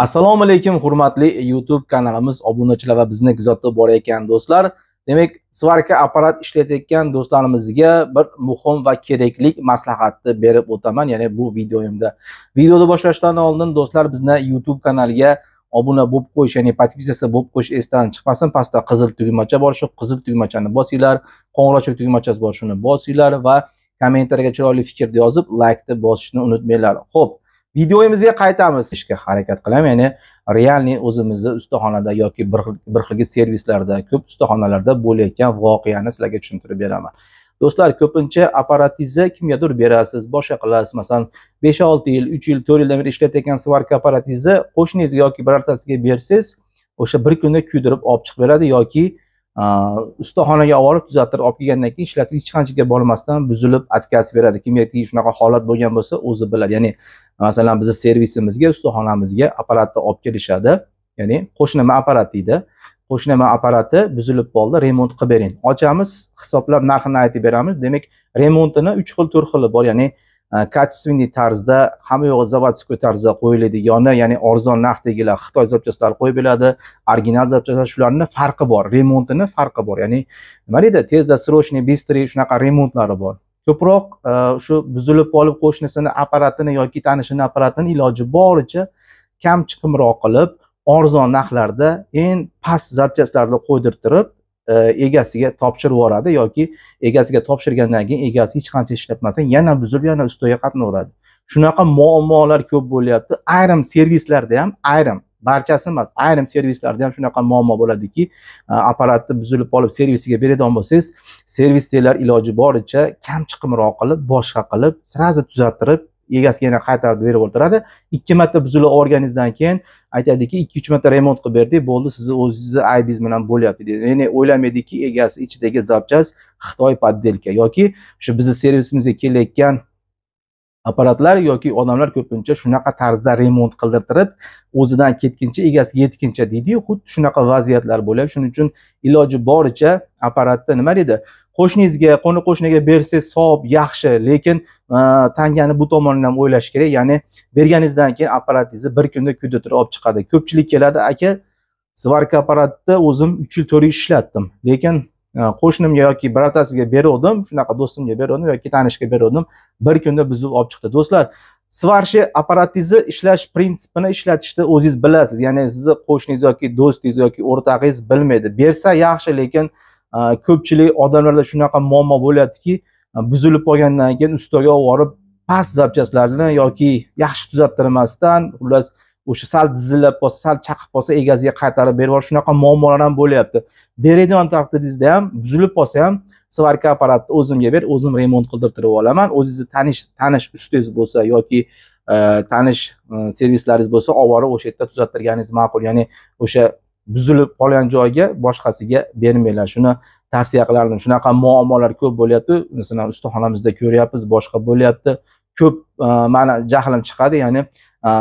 assalomu alaykum hurmatli youtube kanalimiz obunachilari va bizni kuzatib borayotgan do'stlar demak svarka apparat ishlatayotgan do'stlarimizga bir muhim va kerakli maslahatni berib o'taman ya'ni bu videoyimda videoni boshlashdan oldin do'stlar bizni youtube kanaliga obuna bo'lib qo'yish ya'ni podpisatsiya bo'lib qo'yish esdan chiqmasin pastda qizil tugmacha bor shu qizil tugmachani bosinglar qo'ng'iroqcha tugmachasi bor shuni bosinglar va kommentariyga chiroyli fikrni yozib laykni bosishni unutmanglar ho'p videomizga qaytamiz ishga harakat qilamiz ya'ni realniy o'zimizni ustaxonada yoki bir xilgi servislarda ko'p ustaxonalarda bo'layotgan voqeani sizlarga tushuntirib beraman do'stlar ko'pincha apparatingizni kimgadir berasiz boshqa qilasiz masalan besh olti yil uch yil to'rt yildan beri ishlatayotgan svarka apparatingizni qo'shningizga yoki birortasiga bersangiz o'sha bir kunda kuydirib olib chiqib beradi yoki ustaxonaga olib borib tuzattirib olib kelgandan keyin ishlatib hech qanchaga bormasdan buzilib отказ beradi kimga shunaqa holat bo'lgan bo'lsa o'zi biladi ya'ni masalan bizni servisimizga ustaxonamizga apparatni olib kelishadi ya'ni qo'shnima apparat deydi qo'shnima apparati buzilib qoldi remont qilib bering ochamiz hisoblab narxini aytib beramiz demak remontini uch xil to'rt xili bor ya'ni качественный e, tarzda hamma yog'i заводской tarzda qo'yiladigani ya'ni arzon narxdagilar xitoy zapchastlari qo'yib beradi original zapchastlar shularni farqi bor remontini farqi bor ya'ni nima deydi tezda срочный быстрый shunaqa remontlari bor ko'proq e, shu buzilib qolib qo'shnisini apparatini yoki tanishini apparatini iloji boricha kam chiqimroq qilib arzon narxlarda eng past zapchastlarni qo'ydirtirib e, egasiga topshirib yuboradi yoki egasiga topshirgandan keyin egasi hech qancha ishlatmasdan yana buzib yana ustiga qatnaveradi shunaqa muammolar ko'p bo'lyapti ayrim servislarda ham ayrim barchasi emas ayrim servislarda ham shunaqa muammo bo'ladiki e, apparatni buzilib qolib servisiga beradigan bo'lsangiz servisdagilar iloji boricha kam chiqimroq qilib boshqa qilib сразу tuzattirib egasiga yana qaytarib berib o'tiradi ikki marta buzilib olganingizdan keyin aytadiki ikki uch marta remont qilib berdik bo'ldi sizni o'zingizni aybingiz bilan bo'lyapti deydi ya'ni o'ylamaydiki egasi ichidagi zapchast xitoy подделка yoki o'sha bizni servisimizga kelayotgan apparatlar yoki odamlar ko'pincha shunaqa tarzda remont qildirtirib o'zidan ketguncha egasiga yetguncha deydiyu xuddi shunaqa vaziyatlar bo'lyapti shuning uchun iloji boricha apparatni nima deydi qo'shningizga qo'ni qo'shniga bersangiz savob yaxshi lekin e, tangani bu tomonini ham o'ylash kerak ya'ni berganingizdan keyin apparatingizni bir kunda kuydirtirib olib chiqadi ko'pchilik keladi aka svarka apparatni o'zim uch yil to'rt yil ishlatdim lekin Э, qo'shnimga yoki birontasiga beruvdim shunaqa do'stimga beruvdim yoki tanishga beruvdim bir kunda buzib olib chiqdi do'stlar svarshi apparatingizni ishlash prinsipini ishlatishni o'zingiz bilasiz ya'ni sizni qo'shningiz yoki do'stingiz yoki o'rtog'ingiz bilmaydi bersa yaxshi lekin e, ko'pchilik odamlarda shunaqa muammo bo'lyaptiki e, buzilib qolgandan keyin ustaga olib borib past zapchastlarni yoki yaxshi tuzattirmasdan xullas o'sha sal dizillab qolsa sal chaqib qolsa egasiga qaytarib berib yuborish shunaqa muammolar ham bo'lyapti beradigan taqdiringizda ham buzilib qolsa ham svarka apparatni o'zimga ber o'zim remont qildirtirib olaman o'zingizni tanish tanish ustingiz bo'lsa yoki e, tanish e, servislaringiz bo'lsa olib borib o'sha yerda tuzattirganingiz ma'qul ya'ni o'sha buzilib qolgan joyga boshqasiga bermanglar shuni tavsiya qilardim shunaqa muammolar ko'p bo'lyapti masalan ustaxonamizda ko'ryapmiz boshqa bo'lyapti ko'p e, mani jahlim chiqadi ya'ni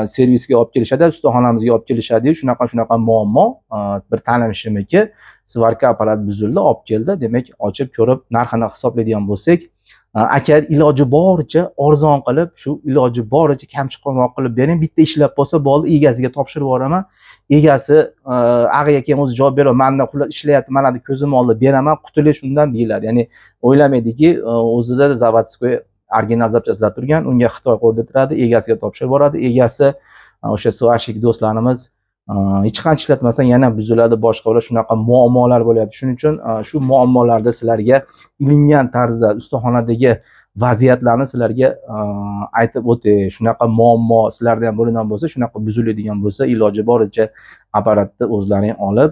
servisga olib kelishadi ustaxonamizga olib kelishadiyu shunaqa shunaqa muammo bir tanishimniki svarka apparat buzildi olib keldi demak ochib ko'rib narxini hisoblaydigan bo'lsak aka iloji boricha arzon qilib shu iloji boricha kamchiqoqroq qilib bering bitta ishlab qolsa bo'ldi egasiga topshirib yuboraman egasi ag'iga keyin o'zi javob beradi manda ishlayapti mana deb ko'zimni oldida beraman qutulish undan deyiladi ya'ni o'ylamaydiki o'zida заводской original turgan unga xitoy qo'ldirtiradi egasiga topshirib boradi egasi e, o'sha svashik do'stlarimiz e, hech qancha ishlatmasdan yana buziladi boshqa boshqalar shunaqa muammolar bo'lyapti shuning uchun e, shu muammolarni sizlarga ilingan tarzda ustaxonadagi vaziyatlarni sizlarga aytib o'tay shunaqa muammo sizlarda ham bo'ladigan bo'lsa shunaqa buziladigan bo'lsa iloji boricha apparatni o'zlaring olib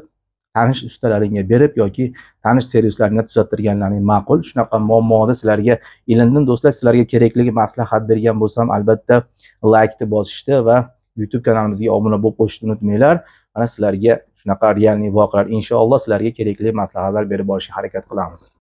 tanish ustalaringga berib yoki tanish servislarga tuzattirganlaring ma'qul shunaqa muammoda sizlarga ilindim do'stlar sizlarga kerakli maslahat bergan bo'lsam albatta laykni bosishni va youtube kanalimizga obuna bo'lib qo'yishni unutmanglar mana sizlarga shunaqa realniy voqealar inshaalloh sizlarga kerakli maslahatlar berib borishga harakat qilamiz